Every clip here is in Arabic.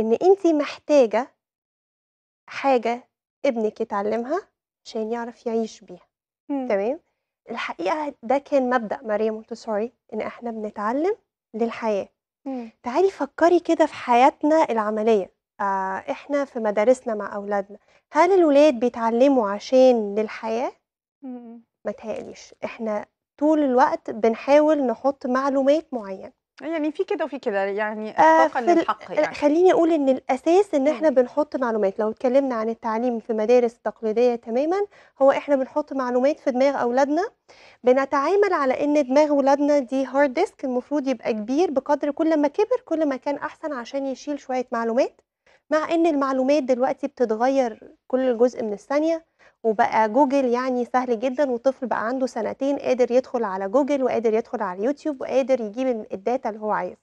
ان انت محتاجه حاجه ابنك يتعلمها عشان يعرف يعيش بيها إمم. تمام الحقيقه ده كان مبدا ماريا مونتسوري ان احنا بنتعلم للحياه مم. تعالي فكري كده في حياتنا العمليه آه احنا في مدارسنا مع اولادنا هل الولاد بيتعلموا عشان للحياه مم. إمم. ما تهيأليش احنا طول الوقت بنحاول نحط معلومات معينه يعني في كده وفي كده يعني اتفاقا آه للحق يعني خليني اقول ان الاساس ان احنا بنحط معلومات لو اتكلمنا عن التعليم في مدارس تقليديه تماما هو احنا بنحط معلومات في دماغ اولادنا بنتعامل على ان دماغ اولادنا دي هارد ديسك المفروض يبقى كبير بقدر كل ما كبر كل ما كان احسن عشان يشيل شويه معلومات مع ان المعلومات دلوقتي بتتغير كل جزء من الثانيه وبقى جوجل يعني سهل جدا والطفل بقى عنده سنتين قادر يدخل على جوجل وقادر يدخل على اليوتيوب وقادر يجيب الداتا اللي هو عايزها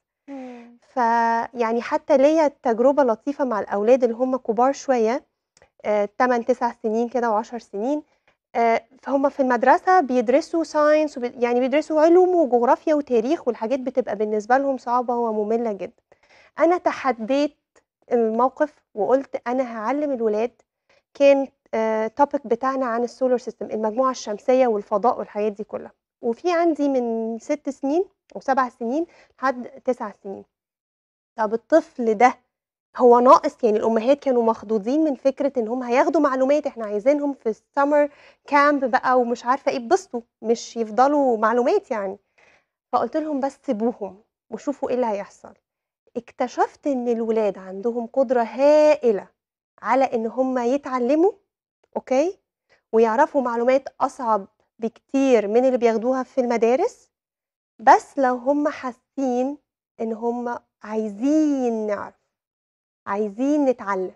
فيعني حتى ليا تجربه لطيفه مع الاولاد اللي هم كبار شويه 8 آه، 9 سنين كده و10 سنين فهم آه، في المدرسه بيدرسوا ساينس يعني بيدرسوا علوم وجغرافيا وتاريخ والحاجات بتبقى بالنسبه لهم صعبه وممله جدا انا تحديت الموقف وقلت انا هعلم الولاد كان التوبيك آه، بتاعنا عن السولار سيستم المجموعه الشمسيه والفضاء والحاجات دي كلها وفي عندي من ست سنين او سبع سنين لحد تسع سنين طب الطفل ده هو ناقص يعني الامهات كانوا مخضوضين من فكره ان هم هياخدوا معلومات احنا عايزينهم في السمر كامب بقى ومش عارفه ايه يتبسطوا مش يفضلوا معلومات يعني فقلت لهم بس سيبوهم وشوفوا ايه اللي هيحصل اكتشفت ان الولاد عندهم قدره هائله على ان هم يتعلموا اوكي ويعرفوا معلومات اصعب بكتير من اللي بياخدوها في المدارس بس لو هم حاسين ان هم عايزين نعرف عايزين نتعلم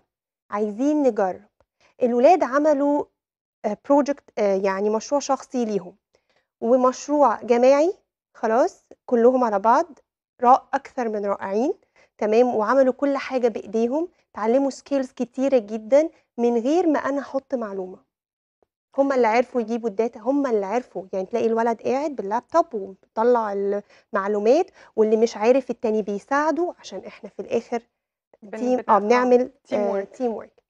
عايزين نجرب الولاد عملوا بروجكت آه، آه، يعني مشروع شخصي ليهم ومشروع جماعي خلاص كلهم على بعض رأ اكثر من رائعين تمام وعملوا كل حاجه بايديهم اتعلموا سكيلز كتيره جدا من غير ما انا احط معلومه هم اللي عرفوا يجيبوا الداتا هم اللي عرفوا يعني تلاقي الولد قاعد باللابتوب وبيطلع المعلومات واللي مش عارف التاني بيساعده عشان احنا في الاخر تيم اه بنعمل تيم ورك آه،